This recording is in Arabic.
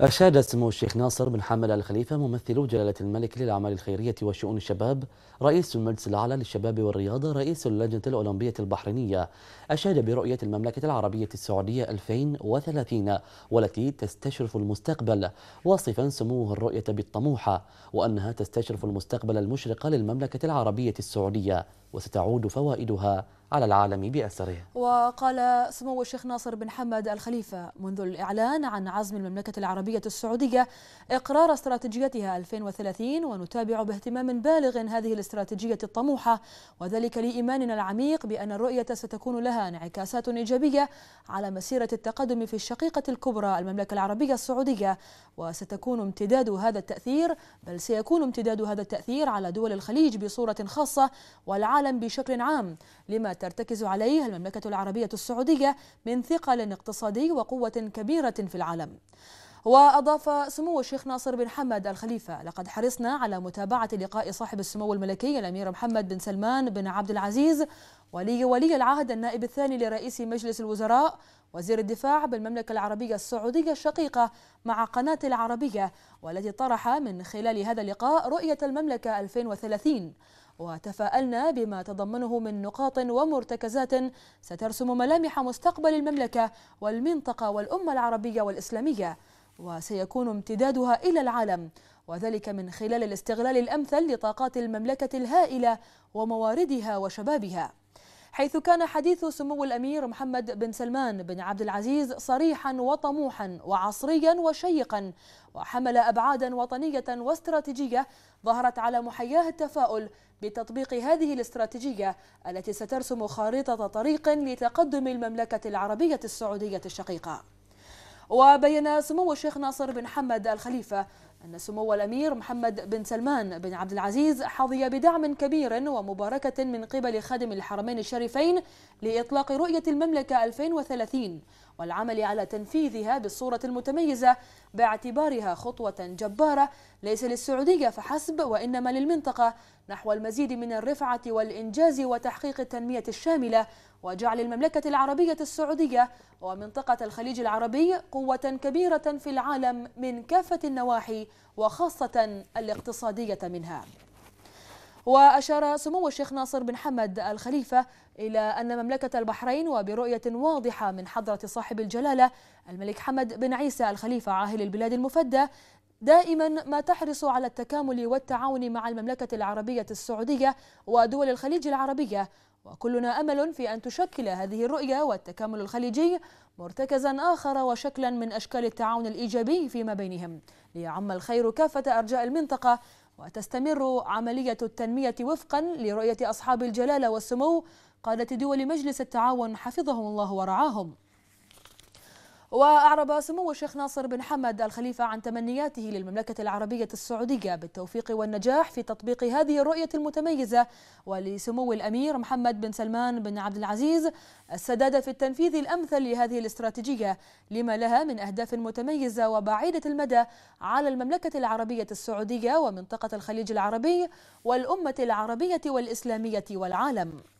أشاد سمو الشيخ ناصر بن حمد آل خليفة ممثل جلالة الملك للأعمال الخيرية وشؤون الشباب رئيس المجلس الأعلى للشباب والرياضة رئيس اللجنة الأولمبية البحرينية أشاد برؤية المملكة العربية السعودية 2030 والتي تستشرف المستقبل واصفا سموه الرؤية بالطموحة وأنها تستشرف المستقبل المشرق للمملكة العربية السعودية وستعود فوائدها على العالم بأسره وقال سمو الشيخ ناصر بن حمد الخليفة منذ الإعلان عن عزم المملكة العربية العربية السعودية إقرار استراتيجيتها 2030 ونتابع باهتمام بالغ هذه الاستراتيجية الطموحة وذلك لإيماننا العميق بأن الرؤية ستكون لها انعكاسات إيجابية على مسيرة التقدم في الشقيقة الكبرى المملكة العربية السعودية وستكون امتداد هذا التأثير بل سيكون امتداد هذا التأثير على دول الخليج بصورة خاصة والعالم بشكل عام لما ترتكز عليه المملكة العربية السعودية من ثقل اقتصادي وقوة كبيرة في العالم وأضاف سمو الشيخ ناصر بن حمد الخليفة لقد حرصنا على متابعة لقاء صاحب السمو الملكي الأمير محمد بن سلمان بن عبد العزيز ولي ولي العهد النائب الثاني لرئيس مجلس الوزراء وزير الدفاع بالمملكة العربية السعودية الشقيقة مع قناة العربية والتي طرح من خلال هذا اللقاء رؤية المملكة 2030 وتفاءلنا بما تضمنه من نقاط ومرتكزات سترسم ملامح مستقبل المملكة والمنطقة والأمة العربية والإسلامية وسيكون امتدادها إلى العالم وذلك من خلال الاستغلال الأمثل لطاقات المملكة الهائلة ومواردها وشبابها حيث كان حديث سمو الأمير محمد بن سلمان بن عبد العزيز صريحا وطموحا وعصريا وشيقا وحمل أبعادا وطنية واستراتيجية ظهرت على محياه التفاؤل بتطبيق هذه الاستراتيجية التي سترسم خارطة طريق لتقدم المملكة العربية السعودية الشقيقة وبين سمو الشيخ ناصر بن حمد الخليفة أن سمو الأمير محمد بن سلمان بن عبد العزيز حظي بدعم كبير ومباركة من قبل خادم الحرمين الشريفين لإطلاق رؤية المملكة 2030 والعمل على تنفيذها بالصورة المتميزة باعتبارها خطوة جبارة ليس للسعودية فحسب وإنما للمنطقة نحو المزيد من الرفعة والإنجاز وتحقيق التنمية الشاملة وجعل المملكة العربية السعودية ومنطقة الخليج العربي قوة كبيرة في العالم من كافة النواحي وخاصة الاقتصادية منها وأشار سمو الشيخ ناصر بن حمد الخليفة إلى أن مملكة البحرين وبرؤية واضحة من حضرة صاحب الجلالة الملك حمد بن عيسى الخليفة عاهل البلاد المفدى دائما ما تحرص على التكامل والتعاون مع المملكة العربية السعودية ودول الخليج العربية وكلنا أمل في أن تشكل هذه الرؤية والتكامل الخليجي مرتكزا آخر وشكلا من أشكال التعاون الإيجابي فيما بينهم ليعم الخير كافة أرجاء المنطقة وتستمر عملية التنمية وفقا لرؤية أصحاب الجلالة والسمو قادة دول مجلس التعاون حفظهم الله ورعاهم وأعرب سمو الشيخ ناصر بن حمد الخليفة عن تمنياته للمملكة العربية السعودية بالتوفيق والنجاح في تطبيق هذه الرؤية المتميزة ولسمو الأمير محمد بن سلمان بن عبد العزيز السداد في التنفيذ الأمثل لهذه الاستراتيجية لما لها من أهداف متميزة وبعيدة المدى على المملكة العربية السعودية ومنطقة الخليج العربي والأمة العربية والإسلامية والعالم